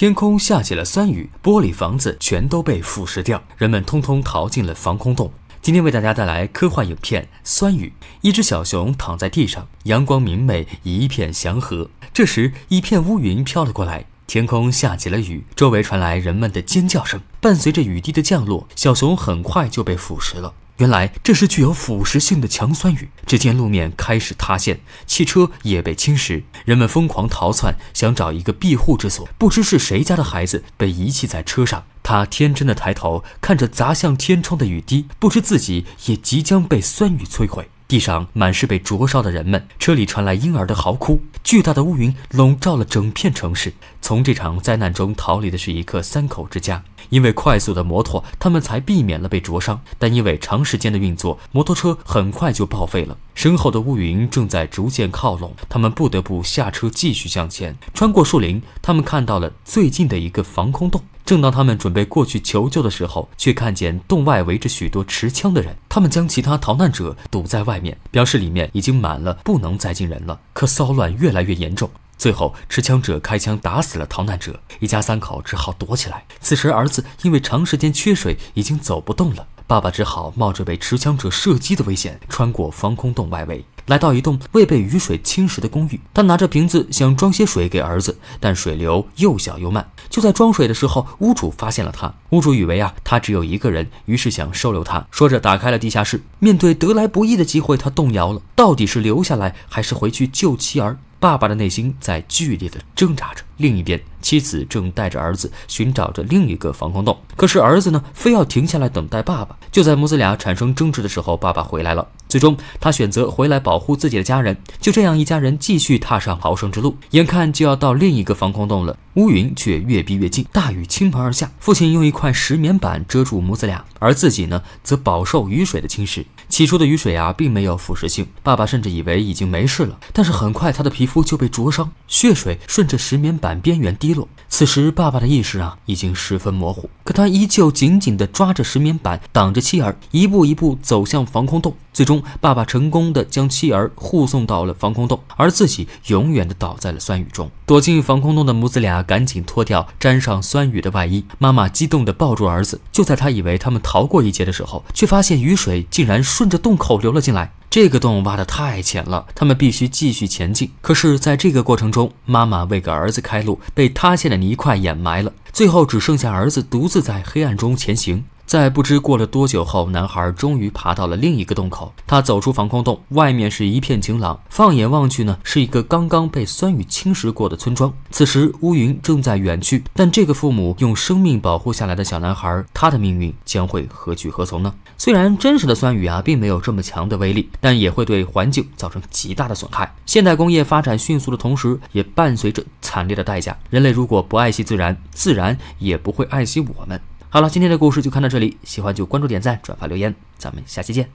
天空下起了酸雨，玻璃房子全都被腐蚀掉，人们通通逃进了防空洞。今天为大家带来科幻影片《酸雨》。一只小熊躺在地上，阳光明媚，一片祥和。这时，一片乌云飘了过来，天空下起了雨，周围传来人们的尖叫声，伴随着雨滴的降落，小熊很快就被腐蚀了。原来这是具有腐蚀性的强酸雨。只见路面开始塌陷，汽车也被侵蚀，人们疯狂逃窜，想找一个庇护之所。不知是谁家的孩子被遗弃在车上，他天真的抬头看着砸向天窗的雨滴，不知自己也即将被酸雨摧毁。地上满是被灼烧的人们，车里传来婴儿的嚎哭。巨大的乌云笼罩了整片城市。从这场灾难中逃离的是一个三口之家。因为快速的摩托，他们才避免了被灼伤。但因为长时间的运作，摩托车很快就报废了。身后的乌云正在逐渐靠拢，他们不得不下车继续向前穿过树林。他们看到了最近的一个防空洞。正当他们准备过去求救的时候，却看见洞外围着许多持枪的人。他们将其他逃难者堵在外面，表示里面已经满了，不能再进人了。可骚乱越来越严重。最后，持枪者开枪打死了逃难者，一家三口只好躲起来。此时，儿子因为长时间缺水已经走不动了，爸爸只好冒着被持枪者射击的危险，穿过防空洞外围，来到一栋未被雨水侵蚀的公寓。他拿着瓶子想装些水给儿子，但水流又小又慢。就在装水的时候，屋主发现了他。屋主以为啊，他只有一个人，于是想收留他。说着，打开了地下室。面对得来不易的机会，他动摇了：到底是留下来，还是回去救妻儿？爸爸的内心在剧烈地挣扎着。另一边，妻子正带着儿子寻找着另一个防空洞，可是儿子呢，非要停下来等待爸爸。就在母子俩产生争执的时候，爸爸回来了。最终，他选择回来保护自己的家人。就这样，一家人继续踏上逃生之路。眼看就要到另一个防空洞了，乌云却越逼越近，大雨倾盆而下。父亲用一块石棉板遮住母子俩，而自己呢，则饱受雨水的侵蚀。起初的雨水啊，并没有腐蚀性，爸爸甚至以为已经没事了。但是很快，他的皮肤就被灼伤，血水顺着石棉板。板边缘滴落。此时，爸爸的意识啊已经十分模糊，可他依旧紧紧地抓着石棉板，挡着妻儿，一步一步走向防空洞。最终，爸爸成功地将妻儿护送到了防空洞，而自己永远地倒在了酸雨中。躲进防空洞的母子俩赶紧脱掉沾上酸雨的外衣，妈妈激动地抱住儿子。就在他以为他们逃过一劫的时候，却发现雨水竟然顺着洞口流了进来。这个洞挖得太浅了，他们必须继续前进。可是，在这个过程中，妈妈为给儿子开路，被塌陷的泥块掩埋了，最后只剩下儿子独自在黑暗中前行。在不知过了多久后，男孩终于爬到了另一个洞口。他走出防空洞，外面是一片晴朗。放眼望去呢，是一个刚刚被酸雨侵蚀过的村庄。此时乌云正在远去，但这个父母用生命保护下来的小男孩，他的命运将会何去何从呢？虽然真实的酸雨啊，并没有这么强的威力，但也会对环境造成极大的损害。现代工业发展迅速的同时，也伴随着惨烈的代价。人类如果不爱惜自然，自然也不会爱惜我们。好了，今天的故事就看到这里。喜欢就关注、点赞、转发、留言，咱们下期见。